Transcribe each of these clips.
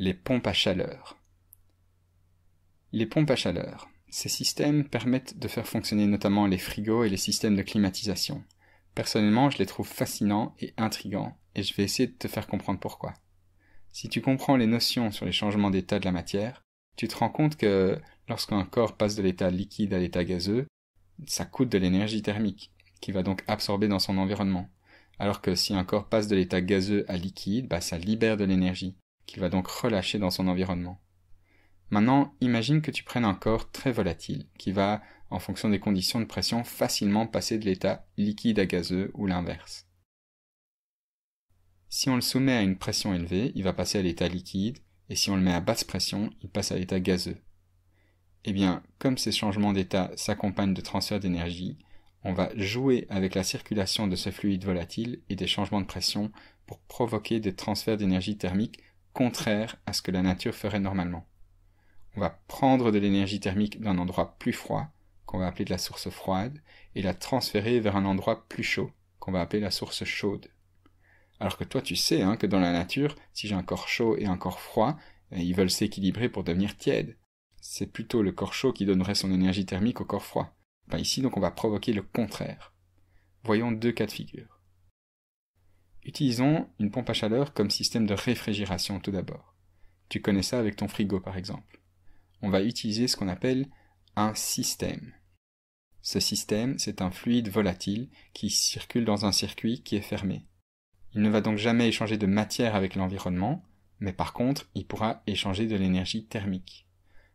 Les pompes à chaleur. Les pompes à chaleur. Ces systèmes permettent de faire fonctionner notamment les frigos et les systèmes de climatisation. Personnellement, je les trouve fascinants et intrigants, et je vais essayer de te faire comprendre pourquoi. Si tu comprends les notions sur les changements d'état de la matière, tu te rends compte que lorsqu'un corps passe de l'état liquide à l'état gazeux, ça coûte de l'énergie thermique, qui va donc absorber dans son environnement. Alors que si un corps passe de l'état gazeux à liquide, bah, ça libère de l'énergie qu'il va donc relâcher dans son environnement. Maintenant, imagine que tu prennes un corps très volatile, qui va, en fonction des conditions de pression, facilement passer de l'état liquide à gazeux ou l'inverse. Si on le soumet à une pression élevée, il va passer à l'état liquide, et si on le met à basse pression, il passe à l'état gazeux. Eh bien, comme ces changements d'état s'accompagnent de transferts d'énergie, on va jouer avec la circulation de ce fluide volatile et des changements de pression pour provoquer des transferts d'énergie thermique contraire à ce que la nature ferait normalement. On va prendre de l'énergie thermique d'un endroit plus froid, qu'on va appeler de la source froide, et la transférer vers un endroit plus chaud, qu'on va appeler la source chaude. Alors que toi tu sais hein, que dans la nature, si j'ai un corps chaud et un corps froid, eh, ils veulent s'équilibrer pour devenir tièdes. C'est plutôt le corps chaud qui donnerait son énergie thermique au corps froid. ici donc on va provoquer le contraire. Voyons deux cas de figure. Utilisons une pompe à chaleur comme système de réfrigération tout d'abord. Tu connais ça avec ton frigo par exemple. On va utiliser ce qu'on appelle un système. Ce système, c'est un fluide volatile qui circule dans un circuit qui est fermé. Il ne va donc jamais échanger de matière avec l'environnement, mais par contre, il pourra échanger de l'énergie thermique.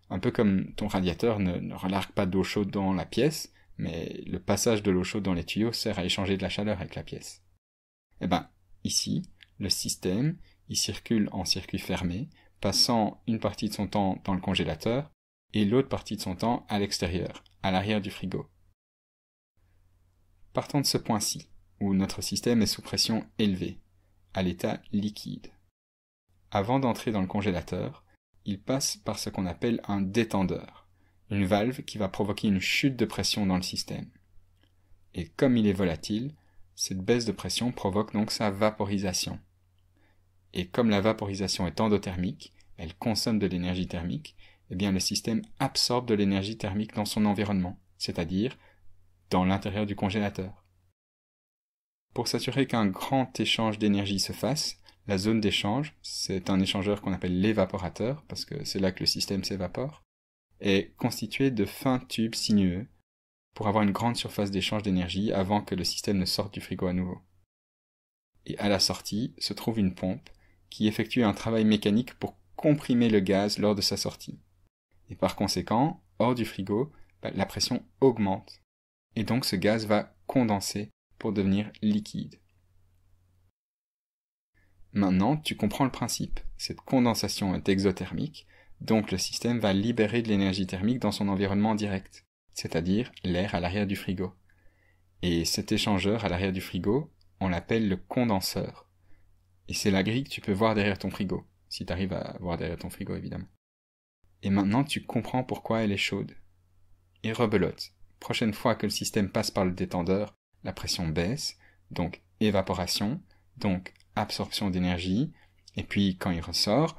Un peu comme ton radiateur ne, relargue pas d'eau chaude dans la pièce, mais le passage de l'eau chaude dans les tuyaux sert à échanger de la chaleur avec la pièce. Eh bien, ici, le système, il circule en circuit fermé, passant une partie de son temps dans le congélateur et l'autre partie de son temps à l'extérieur, à l'arrière du frigo. Partons de ce point-ci, où notre système est sous pression élevée, à l'état liquide. Avant d'entrer dans le congélateur, il passe par ce qu'on appelle un détendeur, une valve qui va provoquer une chute de pression dans le système. Et comme il est volatile, cette baisse de pression provoque donc sa vaporisation. Et comme la vaporisation est endothermique, elle consomme de l'énergie thermique, et eh bien le système absorbe de l'énergie thermique dans son environnement, c'est-à-dire dans l'intérieur du congélateur. Pour s'assurer qu'un grand échange d'énergie se fasse, la zone d'échange, c'est un échangeur qu'on appelle l'évaporateur, parce que c'est là que le système s'évapore, est constituée de fins tubes sinueux pour avoir une grande surface d'échange d'énergie avant que le système ne sorte du frigo à nouveau. Et à la sortie se trouve une pompe qui effectue un travail mécanique pour comprimer le gaz lors de sa sortie. Et par conséquent, hors du frigo, bah, la pression augmente. Et donc ce gaz va condenser pour devenir liquide. Maintenant, tu comprends le principe. Cette condensation est exothermique, donc le système va libérer de l'énergie thermique dans son environnement direct c'est-à-dire l'air à l'arrière du frigo. Et cet échangeur à l'arrière du frigo, on l'appelle le condenseur. Et c'est la grille que tu peux voir derrière ton frigo, si tu arrives à voir derrière ton frigo évidemment. Et maintenant tu comprends pourquoi elle est chaude. Et rebelote. Prochaine fois que le système passe par le détendeur, la pression baisse, donc évaporation, donc absorption d'énergie, et puis quand il ressort,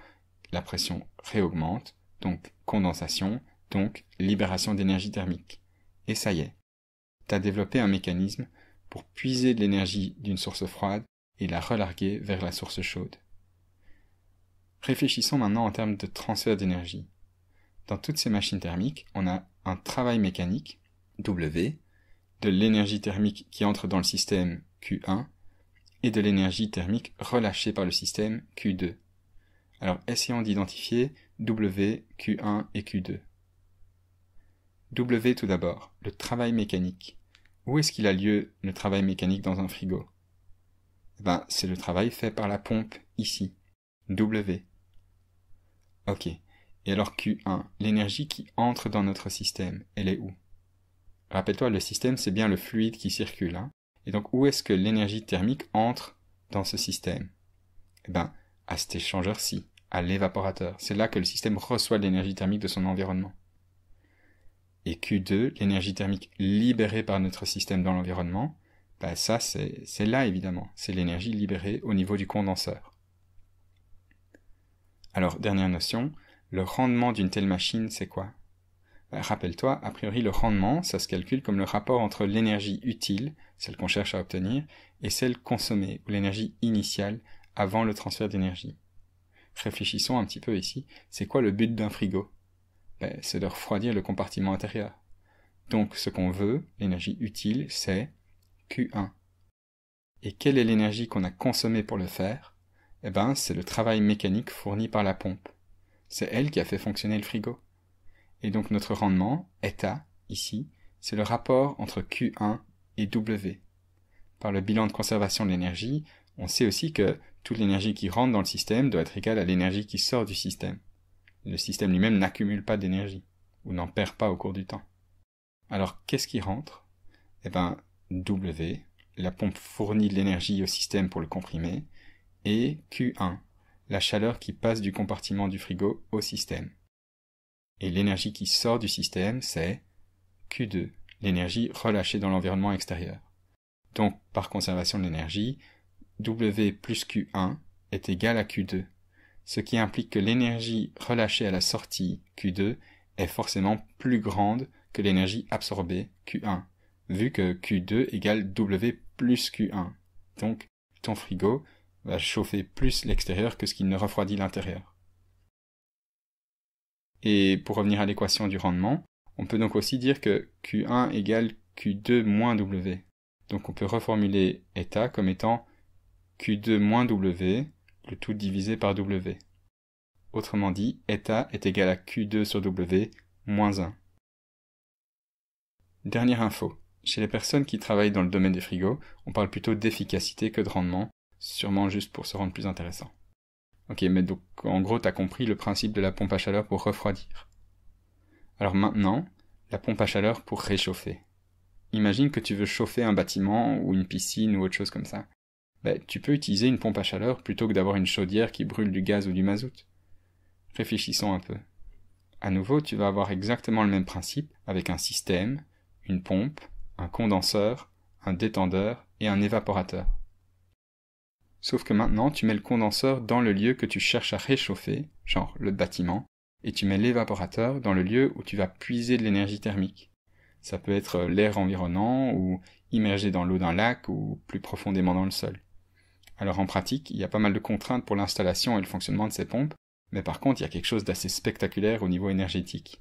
la pression réaugmente, donc condensation, donc libération d'énergie thermique. Et ça y est, tu as développé un mécanisme pour puiser de l'énergie d'une source froide et la relarguer vers la source chaude. Réfléchissons maintenant en termes de transfert d'énergie. Dans toutes ces machines thermiques, on a un travail mécanique, W, de l'énergie thermique qui entre dans le système Q1 et de l'énergie thermique relâchée par le système Q2. Alors essayons d'identifier W, Q1 et Q2. W tout d'abord, le travail mécanique. Où est-ce qu'il a lieu le travail mécanique dans un frigo eh ben, c'est le travail fait par la pompe ici. W. Ok. Et alors Q1, l'énergie qui entre dans notre système, elle est où Rappelle-toi, le système, c'est bien le fluide qui circule. Hein. Et donc, où est-ce que l'énergie thermique entre dans ce système Eh ben, à cet échangeur-ci, à l'évaporateur. C'est là que le système reçoit l'énergie thermique de son environnement. Et Q2, l'énergie thermique libérée par notre système dans l'environnement, bah, ça c'est là évidemment, c'est l'énergie libérée au niveau du condenseur. Alors dernière notion, le rendement d'une telle machine c'est quoi bah, Rappelle-toi, a priori le rendement ça se calcule comme le rapport entre l'énergie utile, celle qu'on cherche à obtenir, et celle consommée, ou l'énergie initiale avant le transfert d'énergie. Réfléchissons un petit peu ici, c'est quoi le but d'un frigo ben, c'est de refroidir le compartiment intérieur. Donc ce qu'on veut, l'énergie utile, c'est Q1. Et quelle est l'énergie qu'on a consommée pour le faire Eh bien, c'est le travail mécanique fourni par la pompe. C'est elle qui a fait fonctionner le frigo. Et donc notre rendement, Eta, ici, c'est le rapport entre Q1 et W. Par le bilan de conservation de l'énergie, on sait aussi que toute l'énergie qui rentre dans le système doit être égale à l'énergie qui sort du système le système lui-même n'accumule pas d'énergie ou n'en perd pas au cours du temps. Alors qu'est-ce qui rentre Eh bien, W, la pompe fournit de l'énergie au système pour le comprimer, et Q1, la chaleur qui passe du compartiment du frigo au système. Et l'énergie qui sort du système, c'est Q2, l'énergie relâchée dans l'environnement extérieur. Donc, par conservation de l'énergie, W plus Q1 est égal à Q2, ce qui implique que l'énergie relâchée à la sortie Q2 est forcément plus grande que l'énergie absorbée Q1, vu que Q2 égale W plus Q1. Donc, ton frigo va chauffer plus l'extérieur que ce qu'il ne refroidit l'intérieur. Et pour revenir à l'équation du rendement, on peut donc aussi dire que Q1 égale Q2 moins W. Donc on peut reformuler eta comme étant Q2 moins W le tout divisé par W. Autrement dit, eta est égal à Q2 sur W moins 1. Dernière info. Chez les personnes qui travaillent dans le domaine des frigos, on parle plutôt d'efficacité que de rendement, sûrement juste pour se rendre plus intéressant. Ok, mais donc en gros, t'as compris le principe de la pompe à chaleur pour refroidir. Alors maintenant, la pompe à chaleur pour réchauffer. Imagine que tu veux chauffer un bâtiment ou une piscine ou autre chose comme ça. Bah, tu peux utiliser une pompe à chaleur plutôt que d'avoir une chaudière qui brûle du gaz ou du mazout. Réfléchissons un peu. À nouveau, tu vas avoir exactement le même principe avec un système, une pompe, un condenseur, un détendeur et un évaporateur. Sauf que maintenant, tu mets le condenseur dans le lieu que tu cherches à réchauffer, genre le bâtiment, et tu mets l'évaporateur dans le lieu où tu vas puiser de l'énergie thermique. Ça peut être euh, l'air environnant ou immergé dans l'eau d'un lac ou plus profondément dans le sol. Alors en pratique, il y a pas mal de contraintes pour l'installation et le fonctionnement de ces pompes, mais par contre, il y a quelque chose d'assez spectaculaire au niveau énergétique.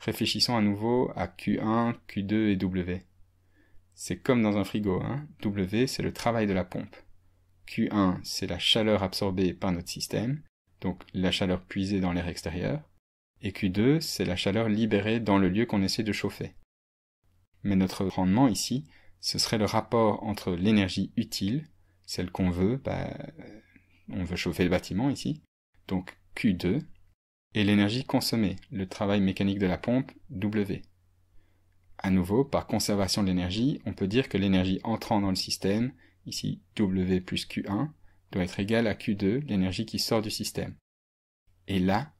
Réfléchissons à nouveau à Q1, Q2 et W. C'est comme dans un frigo, hein W, c'est le travail de la pompe. Q1, c'est la chaleur absorbée par notre système, donc la chaleur puisée dans l'air extérieur. Et Q2, c'est la chaleur libérée dans le lieu qu'on essaie de chauffer. Mais notre rendement ici, ce serait le rapport entre l'énergie utile, celle qu'on veut, bah, euh, on veut chauffer le bâtiment ici, donc Q2, et l'énergie consommée, le travail mécanique de la pompe, W. À nouveau, par conservation de l'énergie, on peut dire que l'énergie entrant dans le système, ici W plus Q1, doit être égale à Q2, l'énergie qui sort du système. Et là,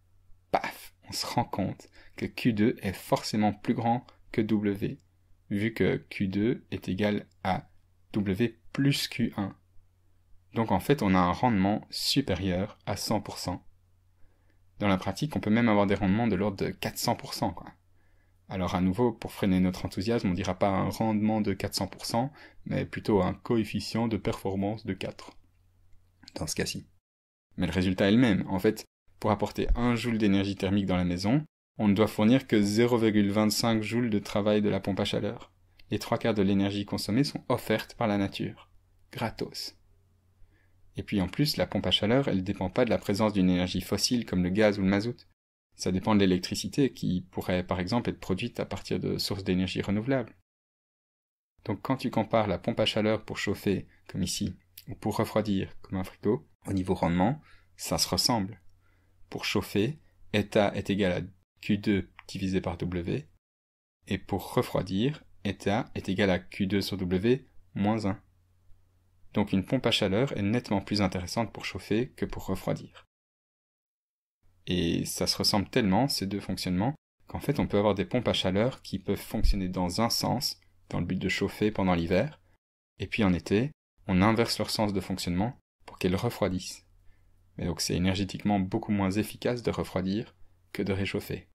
paf, on se rend compte que Q2 est forcément plus grand que W, vu que Q2 est égal à W plus Q1. Donc en fait, on a un rendement supérieur à 100%. Dans la pratique, on peut même avoir des rendements de l'ordre de 400%. Alors à nouveau, pour freiner notre enthousiasme, on dira pas un rendement de 400%, mais plutôt un coefficient de performance de 4. Dans ce cas-ci. Mais le résultat est le même. En fait, pour apporter 1 joule d'énergie thermique dans la maison, on ne doit fournir que 0,25 joules de travail de la pompe à chaleur. Les trois quarts de l'énergie consommée sont offertes par la nature. Gratos. Et puis en plus, la pompe à chaleur, elle ne dépend pas de la présence d'une énergie fossile comme le gaz ou le mazout. Ça dépend de l'électricité qui pourrait par exemple être produite à partir de sources d'énergie renouvelables. Donc quand tu compares la pompe à chaleur pour chauffer, comme ici, ou pour refroidir, comme un frigo, au niveau rendement, ça se ressemble. Pour chauffer, eta est égal à Q2 divisé par W, et pour refroidir, eta est égal à Q2 sur W moins 1 donc une pompe à chaleur est nettement plus intéressante pour chauffer que pour refroidir. Et ça se ressemble tellement, ces deux fonctionnements, qu'en fait on peut avoir des pompes à chaleur qui peuvent fonctionner dans un sens, dans le but de chauffer pendant l'hiver, et puis en été, on inverse leur sens de fonctionnement pour qu'elles refroidissent. Mais donc c'est énergétiquement beaucoup moins efficace de refroidir que de réchauffer.